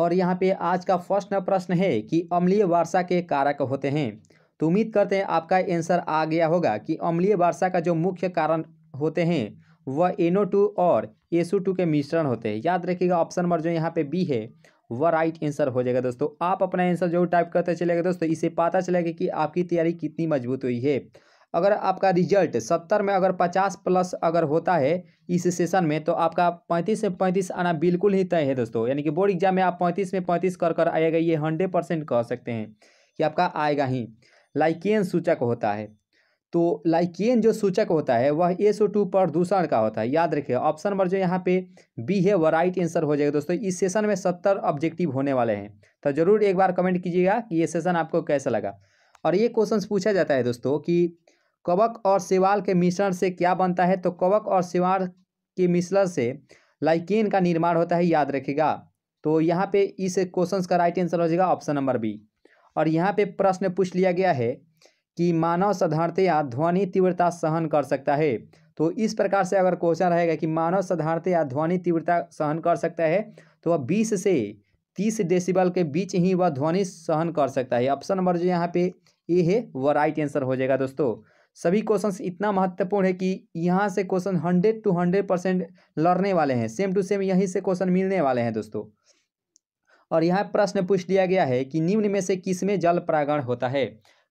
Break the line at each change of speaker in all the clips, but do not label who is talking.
और यहाँ पे आज का फर्स्ट प्रश्न है कि अम्लीय वर्षा के कारक होते हैं तो उम्मीद करते हैं आपका आंसर आ गया होगा कि अम्लीय वर्षा का जो मुख्य कारण होते हैं वह एनो टू और एसो टू के मिश्रण होते हैं याद रखिएगा ऑप्शन नंबर जो यहाँ पे बी है वह राइट आंसर हो जाएगा दोस्तों आप अपना आंसर जो टाइप करते चलेगा दोस्तों इसे पता चलेगा कि आपकी तैयारी कितनी मजबूत हुई है अगर आपका रिजल्ट सत्तर में अगर पचास प्लस अगर होता है इस सेशन में तो आपका पैंतीस से पैंतीस आना बिल्कुल ही तय है दोस्तों यानी कि बोर्ड एग्जाम में आप पैंतीस में पैंतीस कर कर आएगा ये हंड्रेड परसेंट कह सकते हैं कि आपका आएगा ही लाइकेन सूचक होता है तो लाइकेन जो सूचक होता है वह एस ओ टू प्रदूषण का होता है याद रखिए ऑप्शन नंबर जो यहाँ पे बी है वह राइट आंसर हो जाएगा दोस्तों इस सेशन में सत्तर ऑब्जेक्टिव होने वाले हैं तो ज़रूर एक बार कमेंट कीजिएगा कि ये सेशन आपको कैसा लगा और ये क्वेश्चन पूछा जाता है दोस्तों कि कवक और शिवाल के मिश्रण से क्या बनता है तो कवक और शिवाल के मिश्रण से लाइकेन का निर्माण होता है याद रखेगा तो यहाँ पे इस क्वेश्चन का राइट आंसर हो जाएगा ऑप्शन नंबर बी और यहाँ पे प्रश्न पूछ लिया गया है कि मानव साधारणतया ध्वनि तीव्रता सहन कर सकता है तो इस प्रकार से अगर क्वेश्चन रहेगा कि मानव साधारणतया ध्वनि तीव्रता सहन कर सकता है तो वह बीस से तीस डेसिबल के बीच ही वह ध्वनि सहन कर सकता है ऑप्शन नंबर जो यहाँ पे ए है वह राइट आंसर हो जाएगा दोस्तों सभी क्वेश्चंस इतना महत्वपूर्ण है कि यहाँ से question hundred to hundred percent लड़ने वाले हैं सेम टू सेम यहीं से क्वेश्चन मिलने वाले हैं दोस्तों और यहाँ प्रश्न पूछ लिया गया है कि निम्न में से किस में जल परागण होता है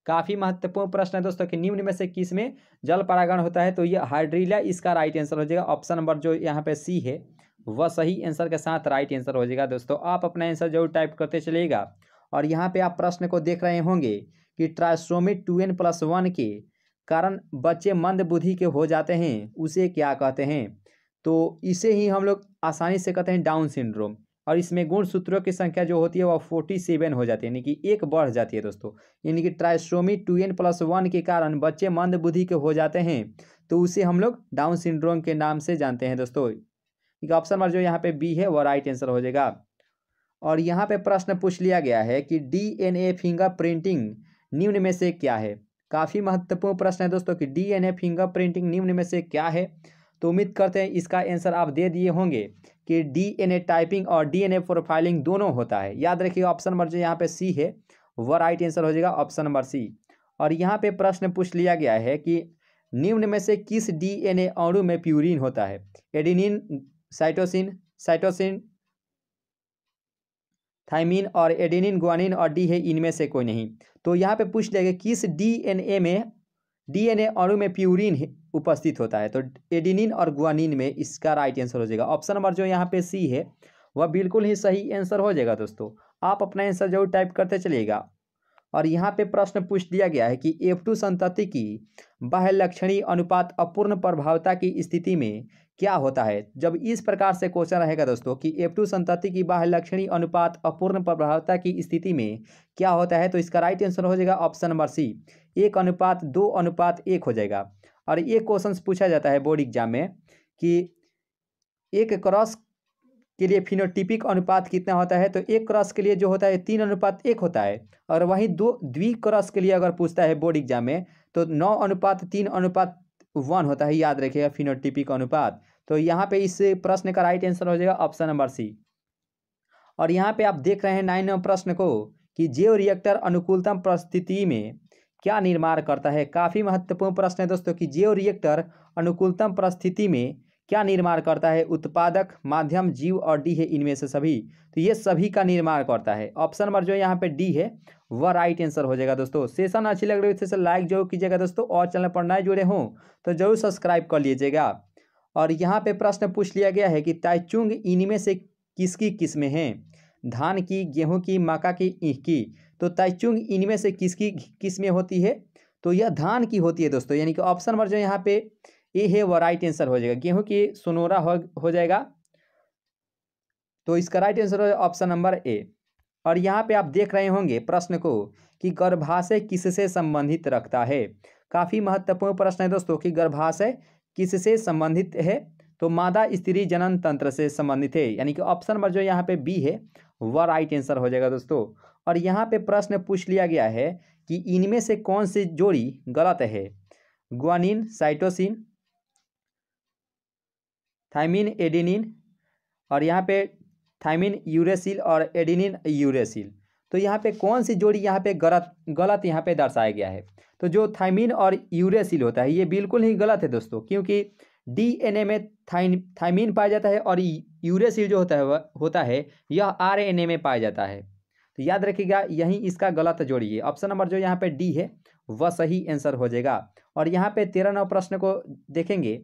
काफ़ी महत्वपूर्ण प्रश्न है दोस्तों कि निम्न में से किस में जल परागण होता है तो ये हाइड्रीला इसका राइट आंसर हो जाएगा ऑप्शन नंबर जो यहाँ पे सी है वह सही आंसर के साथ राइट आंसर हो जाएगा दोस्तों आप अपना आंसर जरूर टाइप करते चलेगा और यहाँ पे आप प्रश्न को देख रहे होंगे कि trisomy two n plus one के कारण बच्चे मंद बुद्धि के हो जाते हैं उसे क्या कहते हैं तो इसे ही हम लोग आसानी से कहते हैं डाउन सिंड्रोम और इसमें गुण सूत्रों की संख्या जो होती है वह फोर्टी सेवन हो जाती है यानी कि एक बढ़ जाती है दोस्तों यानी कि trisomy two n plus one के कारण बच्चे मंद बुद्धि के हो जाते हैं तो उसे हम लोग डाउन सिंड्रोम के नाम से जानते हैं दोस्तों ऑप्शन नंबर जो यहाँ पे बी है वह राइट आंसर हो जाएगा और यहाँ पर प्रश्न पूछ लिया गया है कि ए फिंगर प्रिंटिंग निम्न में से क्या है काफ़ी महत्वपूर्ण प्रश्न है दोस्तों कि डीएनए फिंगरप्रिंटिंग निम्न में से क्या है तो उम्मीद करते हैं इसका आंसर आप दे दिए होंगे कि डीएनए टाइपिंग और डीएनए प्रोफाइलिंग दोनों होता है याद रखिए ऑप्शन नंबर जो यहाँ पे सी है वह राइट आंसर हो जाएगा ऑप्शन नंबर सी और यहाँ पे प्रश्न पूछ लिया गया है कि निम्न में से किस डीएनए अणु में प्यूरिन होता है एडिनिन साइटोसिन साइटोसिन थाइमिन और एडेनिन ग्वानिन और डी है इनमें से कोई नहीं तो यहाँ पे पूछ लेगा किस डीएनए में डीएनए अणु में प्यूरिन उपस्थित होता है तो एडिनिन और ग्वानिन में इसका राइट आंसर हो जाएगा ऑप्शन नंबर जो यहाँ पे सी है वह बिल्कुल ही सही आंसर हो जाएगा दोस्तों आप अपना आंसर जरूर टाइप करते चलिएगा और यहाँ पे प्रश्न पूछ दिया गया है कि एफ टू संतति की बाह्य लक्षणी अनुपात अपूर्ण प्रभावता की स्थिति में क्या होता है जब इस प्रकार से क्वेश्चन रहेगा दोस्तों कि एफ टू संतति की बाह्य लक्षणी अनुपात अपूर्ण प्रभावता की स्थिति में क्या होता है तो इसका राइट आंसर हो जाएगा ऑप्शन नंबर सी एक अनुपात दो अनुपात एक हो जाएगा और ये क्वेश्चन पूछा जाता है बोर्ड एग्जाम में कि एक क्रॉस के लिए फिनोटिपिक अनुपात कितना होता है तो एक क्रॉस के लिए जो होता है तीन अनुपात एक होता है और वहीं दो द्वि क्रॉस के लिए अगर पूछता है बोर्ड एग्जाम में तो नौ अनुपात तीन अनुपात वन होता है याद रखिएगा फिनोटिपिक अनुपात तो यहाँ पे इस प्रश्न का राइट आंसर हो जाएगा ऑप्शन नंबर सी और यहाँ पे आप देख रहे हैं नाइन नंबर प्रश्न को कि जेव रिएक्टर अनुकूलतम परिस्थिति में क्या निर्माण करता है काफ़ी महत्वपूर्ण प्रश्न है दोस्तों कि जेव रिएक्टर अनुकूलतम परिस्थिति में क्या निर्माण करता है उत्पादक माध्यम जीव और डी है इनमें से सभी तो ये सभी का निर्माण करता है ऑप्शन नंबर जो यहाँ पे डी है वह राइट आंसर हो जाएगा दोस्तों सेशन अच्छी लग रही है तो लाइक जरूर कीजिएगा दोस्तों और चैनल पर नए जुड़े हों तो जरूर सब्सक्राइब कर लीजिएगा और यहाँ पे प्रश्न पूछ लिया गया है कि ताइचुंग इनमें से किसकी किस्में हैं धान की गेहूँ की मक्का की ईख की तो ताइचुंग इनमें से किसकी किस्में होती है तो यह धान की होती है दोस्तों यानी कि ऑप्शन नंबर जो यहाँ पे ये है वो राइट आंसर हो जाएगा गेहूं की सोनोरा हो, हो जाएगा तो इसका राइट आंसर हो जाएगा ऑप्शन नंबर ए और यहाँ पे आप देख रहे होंगे प्रश्न को कि गर्भाशय किससे संबंधित रखता है काफ़ी महत्वपूर्ण प्रश्न है दोस्तों कि गर्भाशय किससे संबंधित है तो मादा स्त्री जनन तंत्र से संबंधित है यानी कि ऑप्शन नंबर जो यहाँ पे बी है वह राइट आंसर हो जाएगा दोस्तों और यहाँ पे प्रश्न पूछ लिया गया है कि इनमें से कौन सी जोड़ी गलत है ग्वानिन साइटोसिन थाइमिन एडिनिन और यहाँ पे थाइमिन यूरेसिल और एडिनिन यूरेसिल तो यहाँ पे कौन सी जोड़ी यहाँ पे गलत गलत यहाँ पे दर्शाया गया है तो जो थाइमिन और यूरेसिल होता है ये बिल्कुल ही गलत है दोस्तों क्योंकि डीएनए में थाइन थाइमिन पाया जाता है और यूरेसिल जो होता है होता है यह आर में पाया जाता है तो याद रखिएगा यही इसका गलत जोड़ी है ऑप्शन नंबर जो यहाँ पर डी है वह सही आंसर हो जाएगा और यहाँ पे तेरह नौ प्रश्न को देखेंगे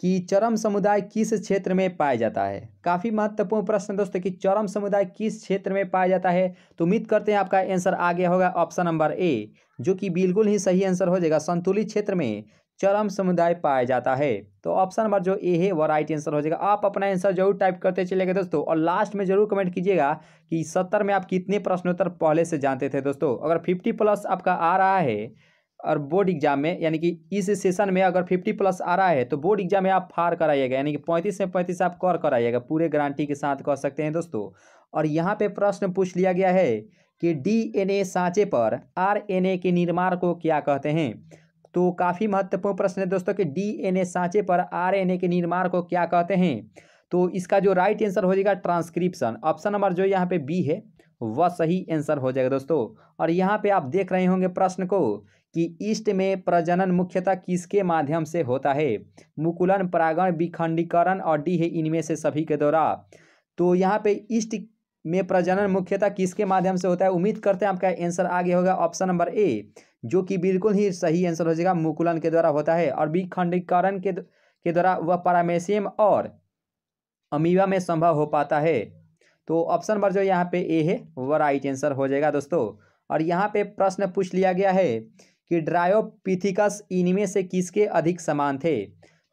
कि चरम समुदाय किस क्षेत्र में पाया जाता है काफ़ी महत्वपूर्ण प्रश्न दोस्तों कि चरम समुदाय किस क्षेत्र में पाया जाता है तो उम्मीद करते हैं आपका आंसर आ गया होगा ऑप्शन नंबर ए जो कि बिल्कुल ही सही आंसर हो जाएगा संतुलित क्षेत्र में चरम समुदाय पाया जाता है तो ऑप्शन नंबर जो ए है वह राइट आंसर हो जाएगा आप अपना आंसर जरूर टाइप करते चलेगा दोस्तों और लास्ट में जरूर कमेंट कीजिएगा कि सत्तर में आप कितने प्रश्नोत्तर पहले से जानते थे दोस्तों अगर फिफ्टी प्लस आपका आ रहा है और बोर्ड एग्जाम में यानी कि इस सेशन में अगर फिफ्टी प्लस आ रहा है तो बोर्ड एग्जाम में आप फार कराइएगा यानी कि पैंतीस में पैंतीस आप कर कराइएगा पूरे गारंटी के साथ कर सकते हैं दोस्तों और यहाँ पे प्रश्न पूछ लिया गया है कि डीएनए सांचे पर आरएनए के निर्माण को क्या कहते हैं तो काफ़ी महत्वपूर्ण प्रश्न है दोस्तों कि डी सांचे पर आर के निर्माण को क्या कहते हैं तो इसका जो राइट आंसर हो जाएगा ट्रांसक्रिप्शन ऑप्शन नंबर जो यहाँ पे बी है वह सही आंसर हो जाएगा दोस्तों और यहाँ पे आप देख रहे होंगे प्रश्न को कि ईस्ट में प्रजनन मुख्यतः किसके माध्यम से होता है मुकुलन परागण विखंडीकरण और डी है इनमें से सभी के द्वारा तो यहाँ पे ईस्ट में प्रजनन मुख्यतः किसके माध्यम से होता है उम्मीद करते हैं आपका आंसर आगे होगा ऑप्शन नंबर ए जो कि बिल्कुल ही सही आंसर हो जाएगा मुकुलन के द्वारा होता है और विखंडीकरण के द्वारा वह परामेशियम और अमीबा में संभव हो पाता है तो ऑप्शन नंबर जो यहाँ पे ए है वो राइट आंसर हो जाएगा दोस्तों और यहाँ पे प्रश्न पूछ लिया गया है कि ड्रायोपिथिकस इनमें से किसके अधिक समान थे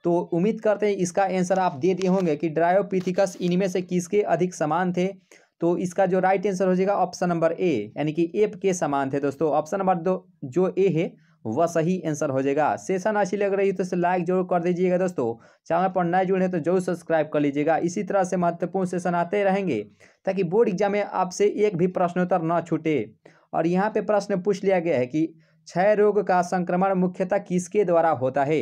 तो उम्मीद करते हैं इसका आंसर आप दे दिए होंगे कि ड्रायोपिथिकस इनमें से किसके अधिक समान थे तो इसका जो राइट आंसर हो जाएगा ऑप्शन नंबर ए यानी कि एप के समान थे दोस्तों ऑप्शन नंबर दो जो ए है वह सही आंसर हो जाएगा सेशन अच्छी लग रही है तो इसे लाइक जरूर कर दीजिएगा दोस्तों चैनल पर नए जुड़े तो जरूर सब्सक्राइब कर लीजिएगा इसी तरह से महत्वपूर्ण सेशन आते रहेंगे ताकि बोर्ड एग्जाम में आपसे एक भी प्रश्नोत्तर न छूटे और यहाँ पे प्रश्न पूछ लिया गया है कि क्षय रोग का संक्रमण मुख्यतः किसके द्वारा होता है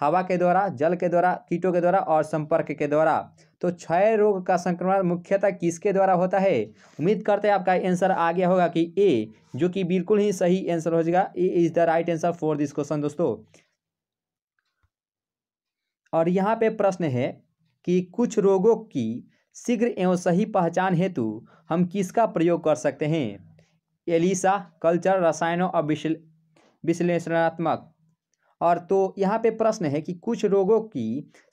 हवा के द्वारा जल के द्वारा कीटों के द्वारा और संपर्क के द्वारा तो क्षय रोग का संक्रमण मुख्यतः किसके द्वारा होता है उम्मीद करते हैं आपका आंसर आ गया होगा कि ए जो कि बिल्कुल ही सही आंसर हो जाएगा A is the right answer for this question दोस्तों और यहाँ पे प्रश्न है कि कुछ रोगों की शीघ्र एवं सही पहचान हेतु हम किसका प्रयोग कर सकते हैं एलिसा कल्चर रसायनों और विश्लेषणात्मक और तो यहाँ पे प्रश्न है कि कुछ रोगों की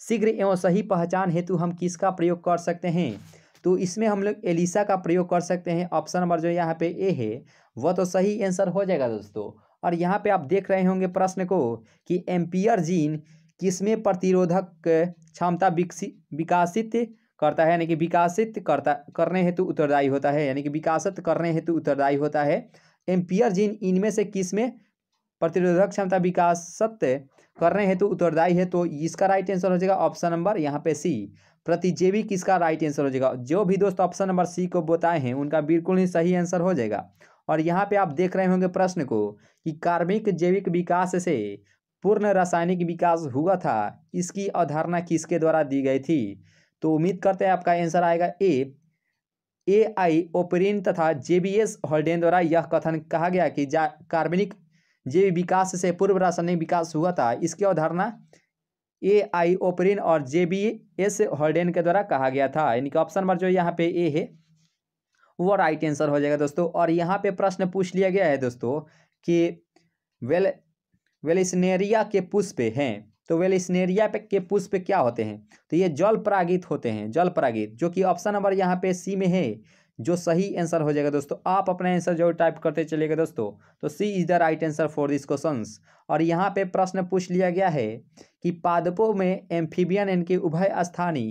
शीघ्र एवं सही पहचान हेतु हम किसका प्रयोग कर सकते हैं तो इसमें हम लोग एलिसा का प्रयोग कर सकते हैं ऑप्शन नंबर जो यहाँ पे ए है वह तो सही आंसर हो जाएगा दोस्तों और यहाँ पे आप देख रहे होंगे प्रश्न को कि एम्पियर जीन किसमें प्रतिरोधक क्षमता विकसित करता है यानी कि विकासित करता करने हेतु उत्तरदायी होता है यानी कि विकासित करने हेतु उत्तरदायी होता है एम्पियर जीन इनमें से किस में प्रतिरोधक क्षमता विकास सत्य करने हेतु उत्तरदायी है तो इसका राइट आंसर हो जाएगा ऑप्शन नंबर यहाँ पे सी प्रतिजैविक किसका राइट आंसर हो जाएगा जो भी दोस्त ऑप्शन नंबर सी को बताए हैं उनका बिल्कुल ही सही आंसर हो जाएगा और यहाँ पे आप देख रहे होंगे प्रश्न को कि कार्मिक जैविक विकास से पूर्ण रासायनिक विकास हुआ था इसकी अवधारणा किसके द्वारा दी गई थी तो उम्मीद करते हैं आपका आंसर आएगा ए ए आई ओपरिन तथा जे बी एस होल्डेन द्वारा यह कथन कहा गया कि कार्बनिक जे विकास से पूर्व रासायनिक विकास हुआ था इसकी अवधारणा ए आई ओपरिन और जे बी एस होल्डेन के द्वारा कहा गया था यानी कि ऑप्शन नंबर जो यहाँ पे ए है वो राइट आंसर हो जाएगा दोस्तों और यहाँ पे प्रश्न पूछ लिया गया है दोस्तों कि वेल वेलिसनेरिया के पुष्प हैं तो वेलिसनेरिया पे के पुष्प क्या होते हैं तो ये जल परागित होते हैं जल परागित जो कि ऑप्शन नंबर यहाँ पे सी में है जो सही आंसर हो जाएगा दोस्तों आप अपना आंसर जो टाइप करते चलेगा दोस्तों तो C is the right answer for this question और यहाँ पे प्रश्न पूछ लिया गया है कि पादपों में एम्फीबियन यानी कि उभय स्थानी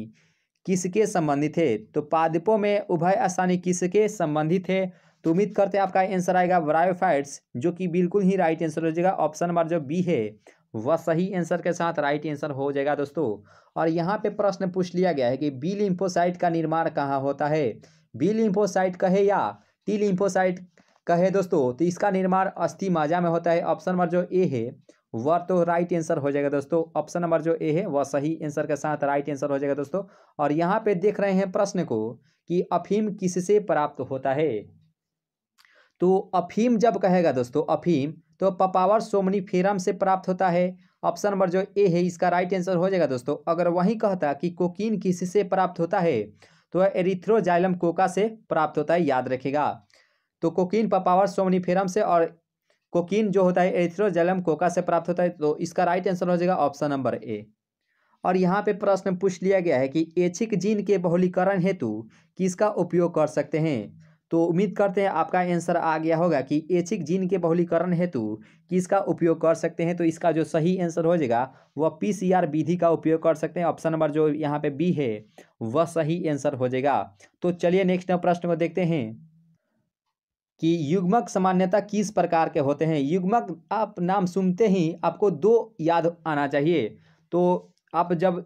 किसके संबंधित है तो पादपों में उभय स्थानी किसके संबंधित है तो उम्मीद करते हैं आपका आंसर आएगा ब्रायोफाइट्स जो कि बिल्कुल ही राइट आंसर हो जाएगा ऑप्शन नंबर जो बी है वह सही आंसर के साथ राइट आंसर हो जाएगा दोस्तों और यहाँ पे प्रश्न पूछ लिया गया है कि बी लिम्फोसाइट का निर्माण कहाँ होता है बी लिम्फोसाइट कहे या टी लिम्फोसाइट कहे दोस्तों तो इसका निर्माण अस्थि माजा में होता है ऑप्शन नंबर जो ए है वह तो राइट आंसर हो जाएगा दोस्तों ऑप्शन नंबर जो ए है वह सही आंसर के साथ राइट आंसर हो जाएगा दोस्तों और यहाँ पे देख रहे हैं प्रश्न को कि अफीम किससे प्राप्त होता है तो अफीम जब कहेगा दोस्तों अफीम तो पपावर सोमनी फेरम से प्राप्त होता है ऑप्शन नंबर जो ए है इसका राइट आंसर हो जाएगा दोस्तों अगर वही कहता कि कोकीन किससे प्राप्त होता है तो वह एरिथ्रोजाइलम कोका से प्राप्त होता है याद रखेगा तो कोकीन पपावर सोमनीफेरम से और कोकीन जो होता है एरिथ्रोजाइलम कोका से प्राप्त होता है तो इसका राइट आंसर हो जाएगा ऑप्शन नंबर ए और यहाँ पे प्रश्न पूछ लिया गया है कि एचिक जीन के बहुलीकरण हेतु किसका उपयोग कर सकते हैं तो उम्मीद करते हैं आपका आंसर आ गया होगा कि एचिक जीन के बहुलीकरण हेतु किसका उपयोग कर सकते हैं तो इसका जो सही आंसर हो जाएगा वह पीसीआर विधि का उपयोग कर सकते हैं ऑप्शन नंबर जो यहाँ पे बी है वह सही आंसर हो जाएगा तो चलिए नेक्स्ट प्रश्न को देखते हैं कि युग्मक सामान्यता किस प्रकार के होते हैं युग्मक आप नाम सुनते ही आपको दो याद आना चाहिए तो आप जब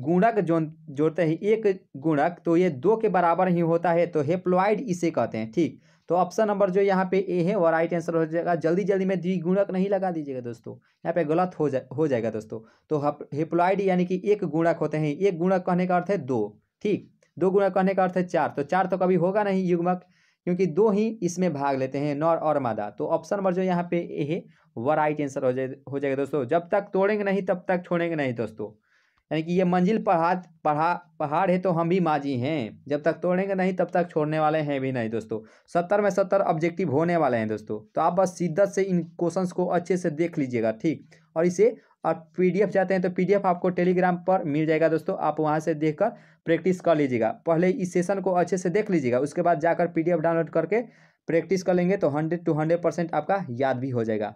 गुणक जो जोड़ते हैं एक गुणक तो ये दो के बराबर ही होता है तो हेप्लॉइड इसे कहते हैं ठीक तो ऑप्शन नंबर जो यहाँ पे ए है वो राइट आंसर हो जाएगा जल्दी जल्दी में द्विगुणक नहीं लगा दीजिएगा दोस्तों यहाँ पे गलत हो जा हो जाएगा दोस्तों तो हेप्लॉइड यानी कि एक गुणक होते हैं एक गुणक कहने का अर्थ है दो ठीक दो गुणक कहने का अर्थ है चार तो चार तो कभी होगा नहीं युगमक क्योंकि दो ही इसमें भाग लेते हैं नर और मादा तो ऑप्शन नंबर जो यहाँ पे ए है वो राइट आंसर हो जाए हो जाएगा दोस्तों जब तक तोड़ेंगे नहीं तब तक छोड़ेंगे नहीं दोस्तों यानी कि ये मंजिल पहाड़ पहाड़ पहाड़ है तो हम भी माजी हैं जब तक तोड़ेंगे नहीं तब तक छोड़ने वाले हैं भी नहीं दोस्तों सत्तर में सत्तर ऑब्जेक्टिव होने वाले हैं दोस्तों तो आप बस शिद्दत से इन क्वेश्चन को अच्छे से देख लीजिएगा ठीक और इसे और पीडीएफ चाहते हैं तो पीडीएफ आपको टेलीग्राम पर मिल जाएगा दोस्तों आप वहाँ से कर प्रैक्टिस कर लीजिएगा पहले इस सेशन को अच्छे से देख लीजिएगा उसके बाद जाकर एफ डाउनलोड करके प्रैक्टिस कर लेंगे तो हंड्रेड टू हंड्रेड परसेंट आपका याद भी हो जाएगा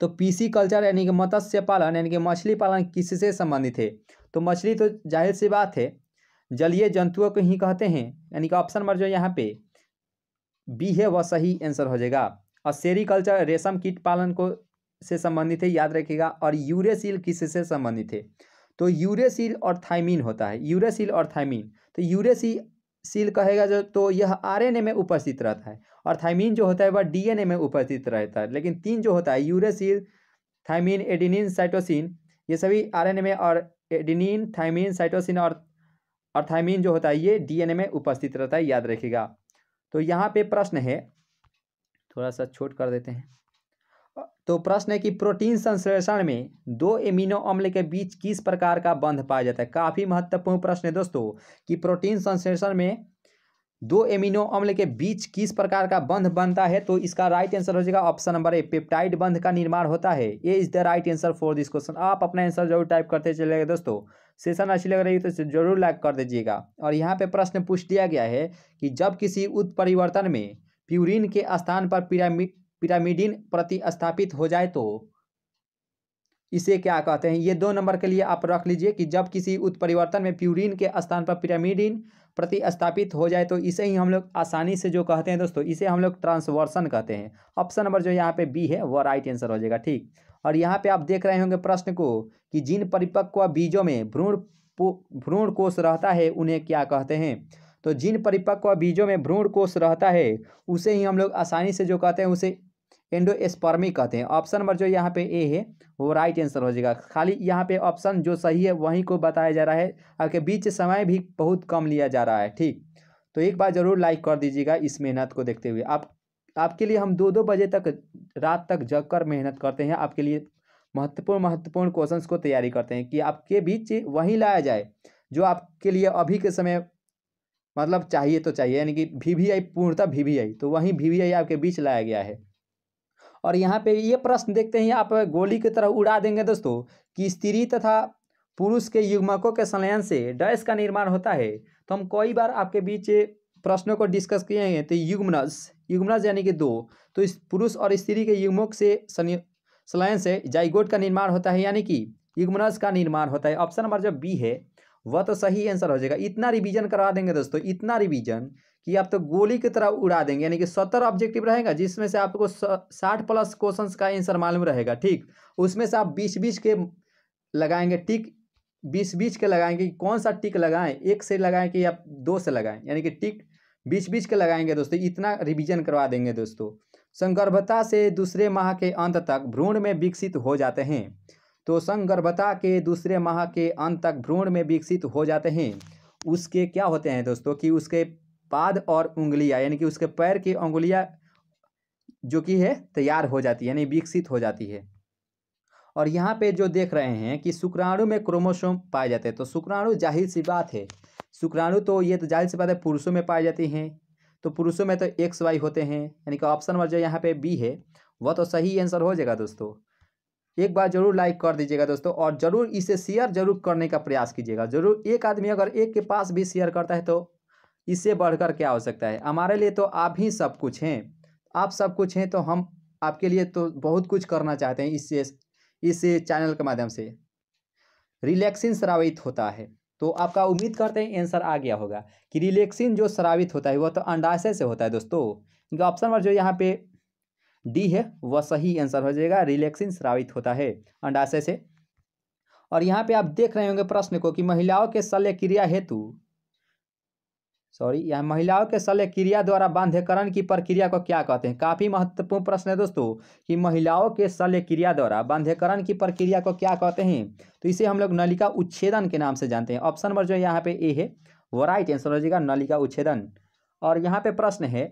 तो पीसी कल्चर यानी कि मत्स्य पालन यानी कि मछली पालन किससे संबंधित है तो मछली तो जाहिर सी बात है जलीय जंतुओं को ही कहते हैं यानी कि ऑप्शन नंबर जो यहाँ पे बी है वह सही आंसर हो जाएगा और सेरिकल्चर रेशम कीट पालन को से संबंधित है याद रखिएगा और किस किससे संबंधित है तो यूरेसिल और थाइमीन होता है यूरेसिल और थाइमीन तो यूरेसी सील कहेगा जो तो यह आरएनए में उपस्थित रहता है और थाइमिन जो होता है वह डीएनए में उपस्थित रहता है लेकिन तीन जो होता है यूरेसिल थाइमिन एडिनिन साइटोसिन ये सभी आरएनए में और एडिनिन थाइमिन साइटोसिन और और थाइमिन जो होता है ये डीएनए में उपस्थित रहता है याद रखिएगा तो यहाँ पे प्रश्न है थोड़ा सा छोट कर देते हैं तो प्रश्न है कि प्रोटीन संश्लेषण में दो एमिनो अम्ल के बीच किस प्रकार का बंध पाया जाता है काफ़ी महत्वपूर्ण प्रश्न है दोस्तों कि प्रोटीन संश्लेषण में दो एमिनो अम्ल के बीच किस प्रकार का बंध बनता है तो इसका राइट आंसर हो जाएगा ऑप्शन नंबर ए पेप्टाइड बंध का निर्माण होता है ये is the right answer for this question आप अपना आंसर जरूर टाइप करते चलेगा दोस्तों सेशन अच्छी लग रही है तो जरूर लाइक कर दीजिएगा और यहाँ पे प्रश्न पूछ दिया गया है कि जब किसी उत्परिवर्तन में प्यूरिन के स्थान पर पिरामिड पिरामिडिन प्रतिस्थापित हो जाए तो इसे क्या कहते हैं ये दो नंबर के लिए आप रख लीजिए कि जब किसी उत्परिवर्तन में प्यूरिन के स्थान पर पिरामिडिन प्रतिस्थापित हो जाए तो इसे ही हम लोग आसानी से जो कहते हैं दोस्तों इसे हम लोग ट्रांसवर्सन कहते हैं ऑप्शन नंबर जो यहाँ पे बी है वो राइट आंसर हो जाएगा ठीक और यहाँ पे आप देख रहे होंगे प्रश्न को कि जिन परिपक्व बीजों में भ्रूण भ्रूण कोष रहता है उन्हें क्या कहते हैं तो जिन परिपक्व बीजों में भ्रूण कोष रहता है उसे ही हम लोग आसानी से जो कहते हैं उसे एंडोस्पर्मिक कहते हैं ऑप्शन नंबर जो यहाँ पे ए है वो राइट आंसर हो जाएगा खाली यहाँ पे ऑप्शन जो सही है वहीं को बताया जा रहा है आपके बीच समय भी बहुत कम लिया जा रहा है ठीक तो एक बार ज़रूर लाइक कर दीजिएगा इस मेहनत को देखते हुए आप आपके लिए हम दो दो बजे तक रात तक जग कर मेहनत करते हैं आपके लिए महत्वपूर्ण महत्वपूर्ण क्वेश्चन को तैयारी करते हैं कि आपके बीच वहीं लाया जाए जो आपके लिए अभी के समय मतलब चाहिए तो चाहिए यानी कि वी वी आई पूर्णतः वी वी आई तो वहीं वी वी आई आपके बीच लाया गया है और यहाँ पे ये प्रश्न देखते हैं आप गोली की तरह उड़ा देंगे दोस्तों कि स्त्री तथा पुरुष के युग्मकों के संलयन से डैश का निर्माण होता है तो हम कई बार आपके बीच प्रश्नों को डिस्कस किए हैं तो युग्मनस युग्मनस यानी कि दो तो इस पुरुष और स्त्री के युग्मक से संलयन से जाइगोट का निर्माण होता है यानी कि युग्मनस का निर्माण होता है ऑप्शन नंबर जो बी है वह तो सही आंसर हो जाएगा इतना रिवीजन करवा देंगे दोस्तों इतना रिवीजन कि आप तो गोली की तरह उड़ा देंगे यानी कि सत्तर ऑब्जेक्टिव रहेगा जिसमें से आपको साठ प्लस क्वेश्चन का आंसर मालूम रहेगा ठीक उसमें से आप बीच बीच के लगाएंगे टिक बीस बीच के लगाएंगे कि कौन सा टिक लगाएं एक से लगाएं कि आप दो से लगाएं यानी कि टिक बीच बीच के लगाएंगे दोस्तों इतना रिविजन करवा देंगे दोस्तों संगर्भता से दूसरे माह के अंत तक भ्रूण में विकसित हो जाते हैं तो संगर्भता के दूसरे माह के अंत तक भ्रूण में विकसित हो जाते हैं उसके क्या होते हैं दोस्तों कि उसके पाद और उंगलियाँ यानी कि उसके पैर की उंगलियाँ जो कि है तैयार हो जाती है यानी विकसित हो जाती है और यहाँ पे जो देख रहे हैं कि शुक्राणु में क्रोमोसोम पाए जाते हैं तो शुक्राणु जाहिर सी बात है शुक्राणु तो ये तो जाहिर सी बात है पुरुषों में पाए जाती हैं तो पुरुषों में तो एक्स वाई होते हैं यानी कि ऑप्शन नंबर जो यहाँ पे बी है वह तो सही आंसर हो जाएगा दोस्तों एक बार जरूर लाइक कर दीजिएगा दोस्तों और ज़रूर इसे शेयर जरूर करने का प्रयास कीजिएगा जरूर एक आदमी अगर एक के पास भी शेयर करता है तो इससे बढ़कर क्या हो सकता है हमारे लिए तो आप ही सब कुछ हैं आप सब कुछ हैं तो हम आपके लिए तो बहुत कुछ करना चाहते हैं इससे इस चैनल के माध्यम से रिलैक्सिन श्रावित होता है तो आपका उम्मीद करते हैं आंसर आ गया होगा कि रिलैक्सिन जो श्रावित होता है वह तो अंडाशय से होता है दोस्तों इनका ऑप्शन नंबर जो यहाँ पे डी है वह सही आंसर हो जाएगा रिलैक्सिन श्रावित होता है अंडाशय से और यहाँ पे आप देख रहे होंगे प्रश्न को कि महिलाओं के शल्य क्रिया हेतु सॉरी यहाँ महिलाओं के शल्य क्रिया द्वारा बांध्यकरण की प्रक्रिया को क्या कहते हैं काफी महत्वपूर्ण प्रश्न है दोस्तों कि महिलाओं के शल्य क्रिया द्वारा बांध्यकरण की प्रक्रिया को क्या कहते हैं तो इसे हम लोग नलिका उच्छेदन के नाम से जानते हैं ऑप्शन नंबर जो यहाँ पे ए है वो राइट आंसर हो जाएगा नलिका उच्छेदन और यहाँ पे प्रश्न है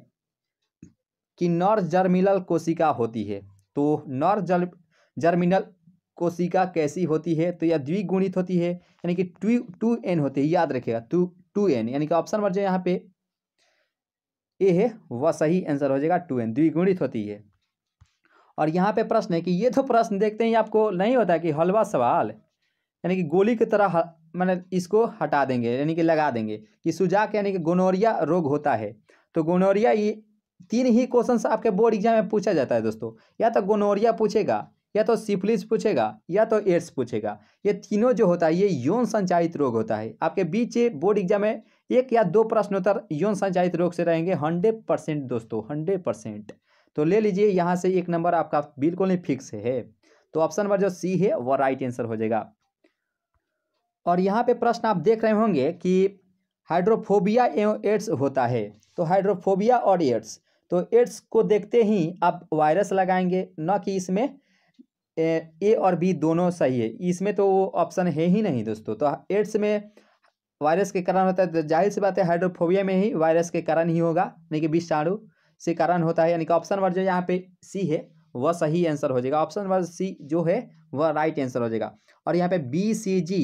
कि नर जर्मिनल कोशिका होती है तो नर जर् जर्मिनल कोशिका कैसी होती है तो यह द्विगुणित होती है यानी कि टू टू एन होती है याद रखिएगा टू टू एन यानी कि ऑप्शन नंबर जो यहाँ पे ए है वह सही आंसर हो जाएगा टू एन द्विगुणित होती है और यहाँ पे प्रश्न है कि ये तो प्रश्न देखते ही आपको नहीं होता कि हलवा सवाल यानी कि गोली की तरह मैंने इसको हटा देंगे यानी कि लगा देंगे कि सुजाक यानी कि गोनोरिया रोग होता है तो गोनोरिया ये तीन ही क्वेश्चन आपके बोर्ड एग्जाम में पूछा जाता है दोस्तों या तो गोनोरिया पूछेगा या तो सिफिलिस पूछेगा या तो एड्स पूछेगा ये तीनों जो होता है ये यौन संचालित रोग होता है आपके बीच बोर्ड एग्जाम में एक या दो प्रश्नोत्तर यौन संचालित रोग से रहेंगे हंड्रेड परसेंट दोस्तों हंड्रेड परसेंट तो ले लीजिए यहाँ से एक नंबर आपका बिल्कुल ही फिक्स है तो ऑप्शन नंबर जो सी है वह राइट आंसर हो जाएगा और यहाँ पे प्रश्न आप देख रहे होंगे कि हाइड्रोफोबिया एवं एड्स होता है तो हाइड्रोफोबिया और एड्स तो एड्स को देखते ही आप वायरस लगाएंगे न कि इसमें ए और बी दोनों सही है इसमें तो वो ऑप्शन है ही नहीं दोस्तों तो एड्स में वायरस के कारण होता है तो जाहिर सी बात है हाइड्रोफोबिया में ही वायरस के कारण ही होगा यानी कि विषाणु से कारण होता है यानी कि ऑप्शन नंबर जो यहाँ पे सी है वह सही आंसर हो जाएगा ऑप्शन नंबर सी जो है वह राइट आंसर हो जाएगा और यहाँ पे बी सी जी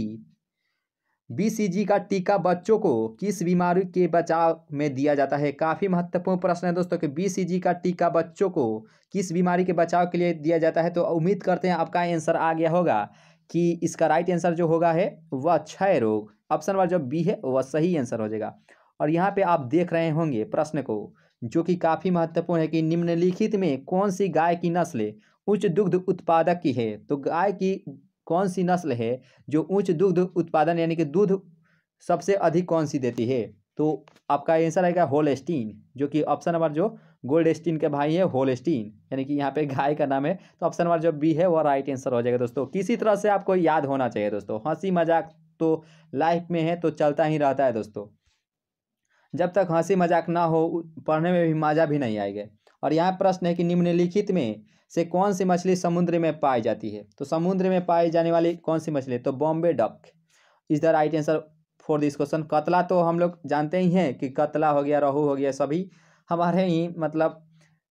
बीसीजी का टीका बच्चों को किस बीमारी के बचाव में दिया जाता है काफ़ी महत्वपूर्ण प्रश्न है दोस्तों कि बीसीजी का टीका बच्चों को किस बीमारी के बचाव के लिए दिया जाता है तो उम्मीद करते हैं आपका आंसर आ गया होगा कि इसका राइट आंसर जो होगा है वह क्षय रोग ऑप्शन नंबर जो बी है वह सही आंसर हो जाएगा और यहाँ पर आप देख रहे होंगे प्रश्न को जो कि काफ़ी महत्वपूर्ण है कि निम्नलिखित में कौन सी गाय की नस्ल उच्च दुग्ध उत्पादक की है तो गाय की कौन सी नस्ल है जो उच्च दुग्ध उत्पादन यानी कि दूध सबसे अधिक कौन सी देती है तो आपका आंसर आएगा होलस्टीन जो कि ऑप्शन नंबर जो गोल्डस्टीन के भाई है होलस्टीन यानी कि यहाँ पे गाय का नाम है तो ऑप्शन नंबर जो बी है वो राइट आंसर हो जाएगा दोस्तों किसी तरह से आपको याद होना चाहिए दोस्तों हंसी मजाक तो लाइफ में है तो चलता ही रहता है दोस्तों जब तक हंसी मजाक ना हो पढ़ने में भी मजा भी नहीं आएगा और यहाँ प्रश्न है कि निम्नलिखित में से कौन सी मछली समुद्र में पाई जाती है तो समुद्र में पाई जाने वाली कौन सी मछली तो Bombay duck is the right answer for this question कतला तो हम लोग जानते ही हैं कि कतला हो गया रोहू हो गया सभी हमारे ही मतलब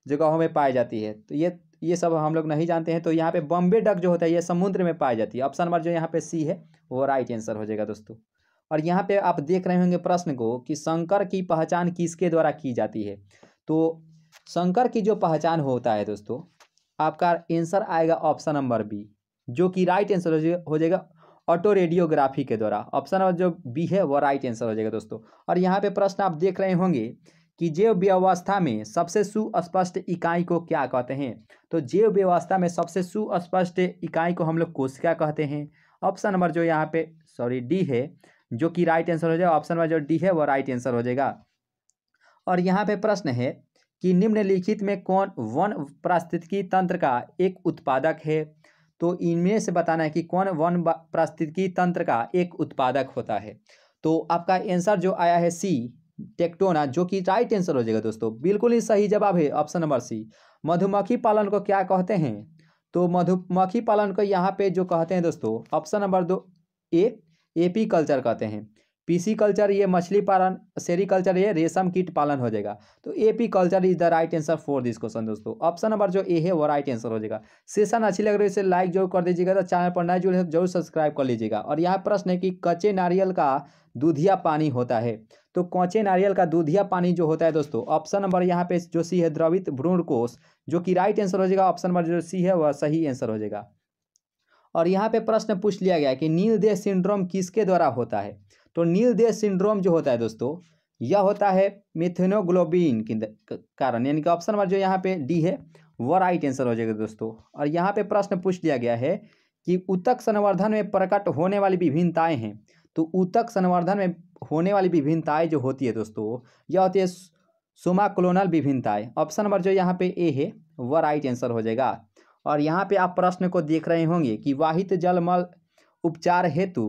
जगहों में पाई जाती है तो ये ये सब हम लोग नहीं जानते हैं तो यहाँ पे बॉम्बे डक जो होता है ये समुद्र में पाई जाती है ऑप्शन नंबर जो यहाँ पे सी है वो राइट आंसर हो जाएगा दोस्तों और यहाँ पे आप देख रहे होंगे प्रश्न को कि शंकर की पहचान किसके द्वारा की जाती है तो शंकर की जो पहचान होता है दोस्तों आपका आंसर आएगा ऑप्शन नंबर बी जो कि राइट आंसर हो जाएगा ऑटो रेडियोग्राफी के द्वारा ऑप्शन नंबर जो बी है वो राइट आंसर हो जाएगा दोस्तों और यहाँ पे प्रश्न आप देख रहे होंगे कि जैव व्यवस्था में सबसे सुस्पष्ट इकाई को क्या कहते हैं तो जैव व्यवस्था में सबसे सुस्पष्ट इकाई को हम लोग कोशिका कहते हैं ऑप्शन नंबर जो यहाँ पे सॉरी डी है जो कि राइट आंसर हो जाएगा ऑप्शन नंबर जो डी है वो राइट आंसर हो जाएगा और यहाँ पे प्रश्न है कि निम्नलिखित में कौन वन पारिस्थितिकी तंत्र का एक उत्पादक है तो इनमें से बताना है कि कौन वन पारिस्थितिकी तंत्र का एक उत्पादक होता है तो आपका आंसर जो आया है सी टेक्टोना जो कि राइट आंसर हो जाएगा दोस्तों बिल्कुल ही सही जवाब है ऑप्शन नंबर सी मधुमक्खी पालन को क्या कहते हैं तो मधुमक्खी पालन को यहाँ पे जो कहते हैं दोस्तों ऑप्शन नंबर दो ए एपी कल्चर कहते हैं पीसी कल्चर ये मछली पालन सेरी कल्चर ये रेशम कीट पालन हो जाएगा तो apiculture is the right answer for this question दोस्तों ऑप्शन नंबर जो ए है वो राइट आंसर हो जाएगा सेशन अच्छी लग रही है इसे लाइक जरूर कर दीजिएगा तो चैनल पर नए जुड़े जरूर सब्सक्राइब कर लीजिएगा और यहाँ प्रश्न है कि कच्चे नारियल का दूधिया पानी होता है तो कौचे नारियल का दूधिया पानी जो होता है दोस्तों ऑप्शन नंबर यहाँ पे जो सी है द्रवित भ्रूण कोष जो कि राइट आंसर हो जाएगा ऑप्शन नंबर जो सी है वह सही आंसर हो जाएगा और यहाँ पे प्रश्न पूछ लिया गया कि नील देह सिंड्रोम किसके द्वारा होता है तो नील देह सिंड्रोम जो होता है दोस्तों यह होता है मिथेनोग्लोबिन के कारण यानी कि ऑप्शन नंबर जो यहाँ पे डी है वह राइट आंसर हो जाएगा दोस्तों और यहाँ पे प्रश्न पूछ लिया गया है कि उत्तक संवर्धन में प्रकट होने वाली विभिन्नताएं हैं तो उत्तक संवर्धन में होने वाली विभिन्नताएं जो होती है दोस्तों यह होती है सोमाक्लोनल विभिन्नताएँ ऑप्शन नंबर जो यहाँ पे ए है वह राइट आंसर हो जाएगा और यहाँ पे आप प्रश्न को देख रहे होंगे कि वाहित जलमल उपचार हेतु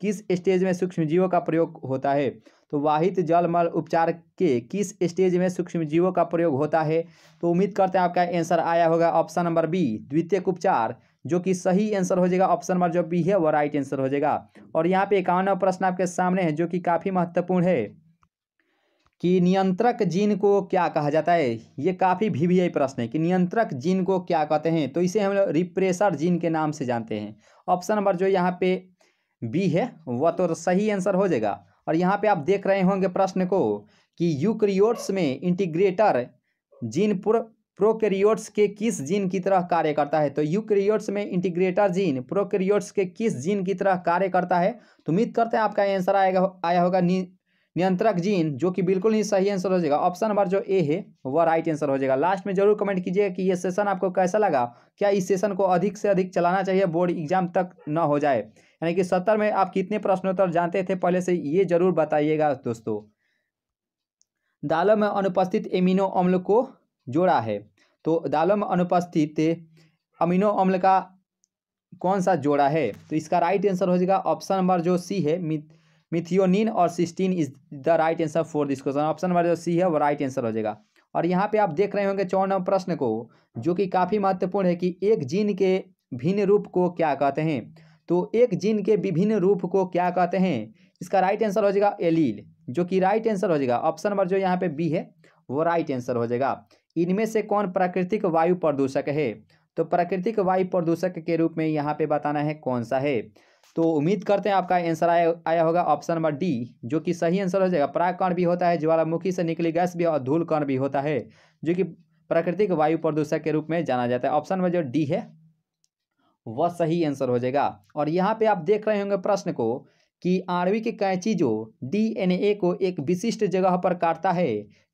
किस स्टेज में सूक्ष्म जीवों का प्रयोग होता है तो वाहित जल मल उपचार के किस स्टेज में सूक्ष्म जीवों का प्रयोग होता है तो उम्मीद करते हैं आपका आंसर आया होगा ऑप्शन नंबर बी द्वितीय उपचार जो कि सही आंसर हो जाएगा ऑप्शन नंबर जो बी है वो राइट आंसर हो जाएगा और यहाँ पे इक्यावनवा प्रश्न आपके सामने है जो कि काफ़ी महत्वपूर्ण है कि नियंत्रक जीन को क्या कहा जाता है ये काफ़ी भी वी प्रश्न है कि नियंत्रक जीन को क्या कहते हैं तो इसे हम लोग रिप्रेशर जीन के नाम से जानते हैं ऑप्शन नंबर जो यहाँ पे बी है वह तो सही आंसर हो जाएगा और यहाँ पे आप देख रहे होंगे प्रश्न को कि यूक्रियोट्स में इंटीग्रेटर जीन प्रो प्रोकैरियोट्स के किस जीन की तरह कार्य करता है तो यूक्रियोट्स में इंटीग्रेटर जीन प्रोक्रियोट्स के किस जीन की तरह कार्य करता है तो उम्मीद करते हैं आपका आंसर आएगा आया होगा नियंत्रक जीन जो कि बिल्कुल ही सही आंसर हो जाएगा ऑप्शन नंबर जो ए है वह राइट आंसर हो जाएगा लास्ट में जरूर कमेंट कीजिएगा कि ये सेशन आपको कैसा लगा क्या इस सेशन को अधिक से अधिक चलाना चाहिए बोर्ड एग्जाम तक न हो जाए यानी कि सत्तर में आप कितने प्रश्नोत्तर जानते थे पहले से ये जरूर बताइएगा दोस्तों दालों में अनुपस्थित एमिनो अम्ल को जोड़ा है तो दालों में अनुपस्थित अमीनो अम्ल का कौन सा जोड़ा है तो इसका राइट आंसर हो जाएगा ऑप्शन नंबर जो सी है मिथियोनिन और cysteine is the right answer for this question option number जो सी है वो राइट आंसर हो जाएगा और यहाँ पे आप देख रहे होंगे चौवन प्रश्न को जो कि काफ़ी महत्वपूर्ण है कि एक जीन के भिन्न रूप को क्या कहते हैं तो एक जीन के विभिन्न रूप को क्या कहते हैं इसका राइट आंसर हो जाएगा एलील जो कि राइट आंसर हो जाएगा ऑप्शन नंबर जो यहाँ पे बी है वो राइट आंसर हो जाएगा इनमें से कौन प्राकृतिक वायु प्रदूषक है तो प्राकृतिक वायु प्रदूषक के रूप में यहाँ पे बताना है कौन सा है तो उम्मीद करते हैं आपका आंसर आया आया होगा ऑप्शन नंबर डी जो कि सही आंसर हो जाएगा परागकण भी होता है ज्वालामुखी से निकली गैस भी और धूल कण भी होता है जो कि प्राकृतिक वायु प्रदूषक के रूप में जाना जाता है ऑप्शन नंबर जो डी है वह सही आंसर हो जाएगा और यहाँ पे आप देख रहे होंगे प्रश्न को कि आणविक की कैंची जो डीएनए को एक विशिष्ट जगह पर काटता है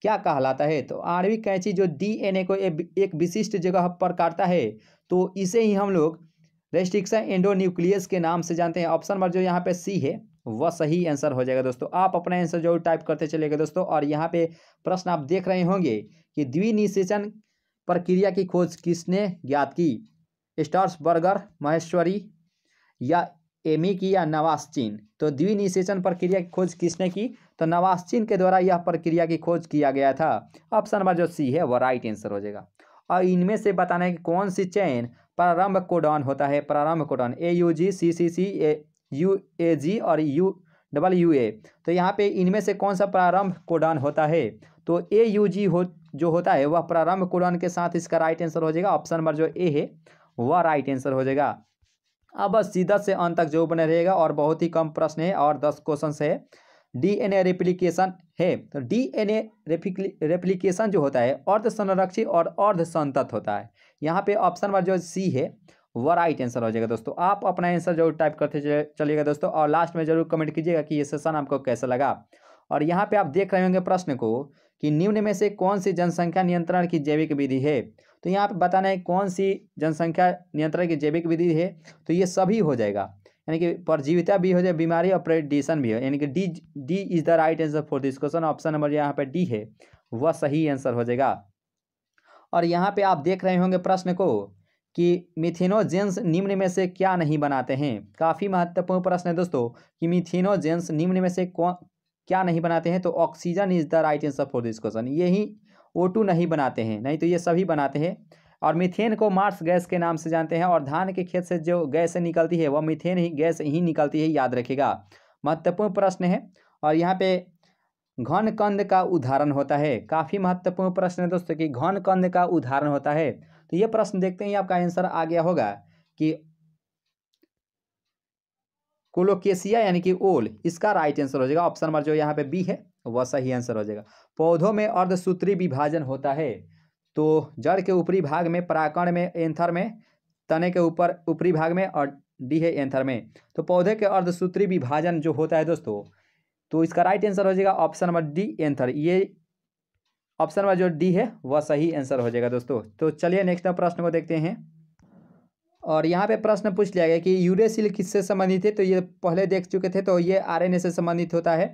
क्या कहलाता है तो आणविक कैंची जो डीएनए को एक विशिष्ट जगह पर काटता है तो इसे ही हम लोग रेस्ट्रिक्शन एंडो न्यूक्लियस के नाम से जानते हैं ऑप्शन नंबर जो यहाँ पे सी है वह सही आंसर हो जाएगा दोस्तों आप अपना आंसर जरूर टाइप करते चलेगा दोस्तों और यहाँ पे प्रश्न आप देख रहे होंगे कि द्विनिषेचन प्रक्रिया की खोज किसने ज्ञात की स्टार्स बर्गर महेश्वरी या एमी की या नवासचिन तो द्विनिषेचन प्रक्रिया की खोज किसने की तो नवास्चिन के द्वारा यह प्रक्रिया की खोज किया गया था ऑप्शन नंबर जो सी है वह राइट आंसर हो जाएगा और इनमें से बताना है कि कौन सी चैन प्रारंभ कोडॉन होता है प्रारंभ codon A U G C C C A U A G और यू डबल यू ए तो यहाँ पे इनमें से कौन सा प्रारंभ कोडॉन होता है तो ए यू जी हो जो होता है वह प्रारंभ कोडॉन के साथ इसका राइट आंसर हो जाएगा ऑप्शन नंबर जो ए है वह राइट आंसर हो जाएगा अब बस सीधा से अंत तक जो बने रहेगा और बहुत ही कम प्रश्न है और दस क्वेश्चन है डीएनए रेप्लिकेशन है तो डीएनए रेप्लिकेशन जो होता है अर्ध संरक्षित और अर्ध संतत होता है यहाँ पे ऑप्शन नंबर जो सी है वह राइट आंसर हो जाएगा दोस्तों आप अपना आंसर जरूर टाइप करते चलिएगा दोस्तों और लास्ट में जरूर कमेंट कीजिएगा कि ये सेशन आपको कैसा लगा और यहाँ पे आप देख रहे होंगे प्रश्न को कि निम्न में से कौन सी जनसंख्या नियंत्रण की जैविक विधि है तो यहाँ पे बताना है कौन सी जनसंख्या नियंत्रण की जैविक विधि है तो ये सभी हो जाएगा यानी कि परजीविता भी हो जाए बीमारी और प्रेडिशन भी हो यानी कि D D is the right answer for this question option number यहाँ पर डी है वह सही आंसर हो जाएगा और यहाँ पे आप देख रहे होंगे प्रश्न को कि मिथिनोजेंस निम्न में से क्या नहीं बनाते हैं काफ़ी महत्वपूर्ण प्रश्न है दोस्तों कि मिथिनोजेंस निम्न में से कौन क्या नहीं बनाते हैं तो oxygen is the right answer for this question यही ओ नहीं बनाते हैं नहीं तो ये सभी बनाते हैं और मीथेन को मार्स गैस के नाम से जानते हैं और धान के खेत से जो गैस निकलती है वह मीथेन ही गैस ही निकलती है याद रखेगा महत्वपूर्ण प्रश्न है और यहाँ पे घन कंद का उदाहरण होता है काफ़ी महत्वपूर्ण प्रश्न है दोस्तों कि घन कंद का उदाहरण होता है तो ये प्रश्न देखते हैं आपका आंसर आ गया होगा कि कोलोकेशिया यानी कि ओल इसका राइट आंसर हो जाएगा ऑप्शन नंबर जो यहाँ पे बी है वह सही आंसर हो जाएगा पौधों में अर्धसूत्री विभाजन होता है तो जड़ के ऊपरी भाग में प्राकण में एंथर में तने के ऊपर ऊपरी भाग में और डी है एंथर में तो पौधे के अर्धसूत्री विभाजन जो होता है दोस्तों तो इसका राइट आंसर हो जाएगा ऑप्शन नंबर डी एंथर ये ऑप्शन नंबर जो डी है वह सही आंसर हो जाएगा दोस्तों तो चलिए नेक्स्ट प्रश्न को देखते हैं और यहाँ पे प्रश्न पूछ लिया गया कि यूरेसिल किससे संबंधित है तो ये पहले देख चुके थे तो ये आरएनए से संबंधित होता है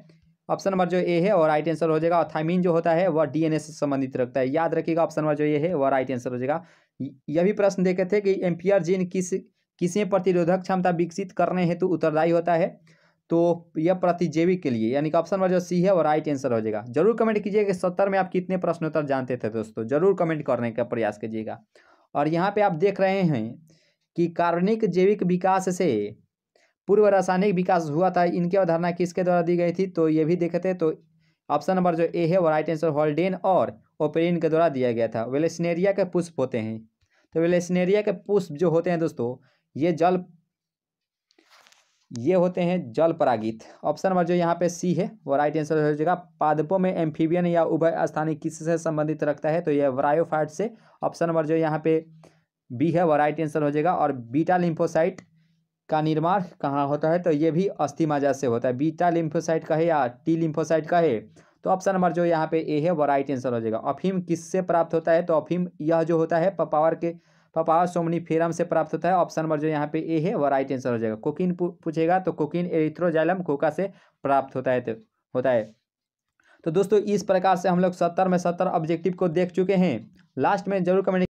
ऑप्शन नंबर जो ए है वो राइट आंसर हो जाएगा और थाइमिन जो होता है वह डीएनए से संबंधित रखता है याद रखिएगा ऑप्शन नंबर जो ए है वह राइट आंसर हो जाएगा यह भी प्रश्न देखे थे कि एम्पियर जीन किस किसी प्रतिरोधक क्षमता विकसित करने हेतु उत्तरदायी होता है तो यह प्रतिजैविक के लिए यानी कि ऑप्शन नंबर जो सी है वो राइट आंसर हो जाएगा जरूर कमेंट कीजिएगा कि सत्तर में आप कितने प्रश्न उत्तर जानते थे दोस्तों जरूर कमेंट करने का प्रयास कीजिएगा और यहाँ पे आप देख रहे हैं कि कार्बनिक जैविक विकास से पूर्व रासायनिक विकास हुआ था इनकी अवधारणा किसके द्वारा दी गई थी तो ये भी देखते तो ऑप्शन नंबर जो ए है वो राइट आंसर होल्डेन और ओपेरिन के द्वारा दिया गया था वेलेसनेरिया के पुष्प होते हैं तो वेलेसनेरिया के पुष्प जो होते हैं दोस्तों ये जल ये होते हैं जल परागित ऑप्शन नंबर जो यहाँ पे सी है वो राइट आंसर हो जाएगा पादपों में एम्फीबियन या उभय स्थानीय किससे संबंधित रखता है तो यह वरायोफाइट से ऑप्शन नंबर जो यहाँ पे बी है वो राइट आंसर हो जाएगा और बीटा लिम्फोसाइट का निर्माण कहाँ होता है तो ये भी अस्थिमाजा से होता है बीटा लिम्फोसाइट का है या टी लिम्फोसाइट का है तो ऑप्शन नंबर जो यहाँ पे ए है वो राइट आंसर हो जाएगा अफीम किससे प्राप्त होता है तो अफीम यह जो होता है पपावर के पपावर सोमनी फेरम से प्राप्त होता है ऑप्शन नंबर जो यहाँ पे ए है वो राइट आंसर हो जाएगा कोकिन पूछेगा तो कोकिन एरिथ्रोजाइलम कोका से प्राप्त होता है तो होता है तो दोस्तों इस प्रकार से हम लोग सत्तर में सत्तर ऑब्जेक्टिव को देख चुके हैं लास्ट में जरूर कमेंट